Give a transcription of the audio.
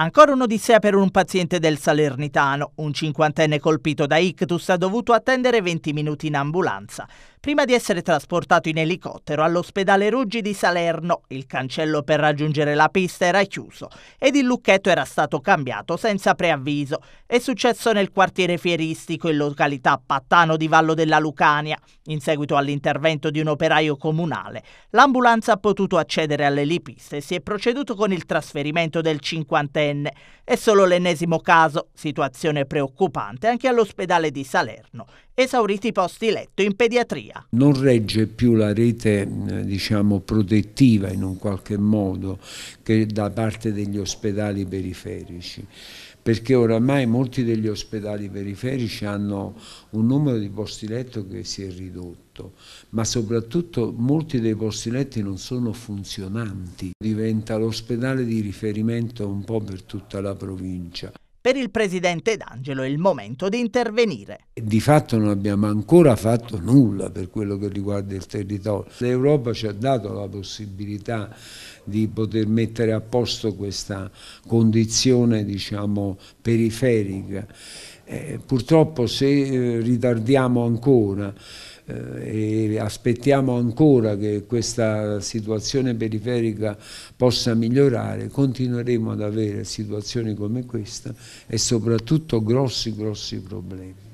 Ancora un'odissea per un paziente del Salernitano, un cinquantenne colpito da ictus ha dovuto attendere 20 minuti in ambulanza prima di essere trasportato in elicottero all'ospedale Ruggi di Salerno. Il cancello per raggiungere la pista era chiuso ed il lucchetto era stato cambiato senza preavviso. È successo nel quartiere fieristico in località Pattano di Vallo della Lucania. In seguito all'intervento di un operaio comunale, l'ambulanza ha potuto accedere all'elipista e si è proceduto con il trasferimento del cinquantenne. È solo l'ennesimo caso, situazione preoccupante anche all'ospedale di Salerno esauriti i posti letto in pediatria. Non regge più la rete eh, diciamo, protettiva in un qualche modo che da parte degli ospedali periferici perché oramai molti degli ospedali periferici hanno un numero di posti letto che si è ridotto, ma soprattutto molti dei posti letti non sono funzionanti, diventa l'ospedale di riferimento un po' per tutta la provincia. Per il presidente D'Angelo è il momento di intervenire. Di fatto non abbiamo ancora fatto nulla per quello che riguarda il territorio. L'Europa ci ha dato la possibilità di poter mettere a posto questa condizione diciamo, periferica eh, purtroppo se eh, ritardiamo ancora eh, e aspettiamo ancora che questa situazione periferica possa migliorare, continueremo ad avere situazioni come questa e soprattutto grossi, grossi problemi.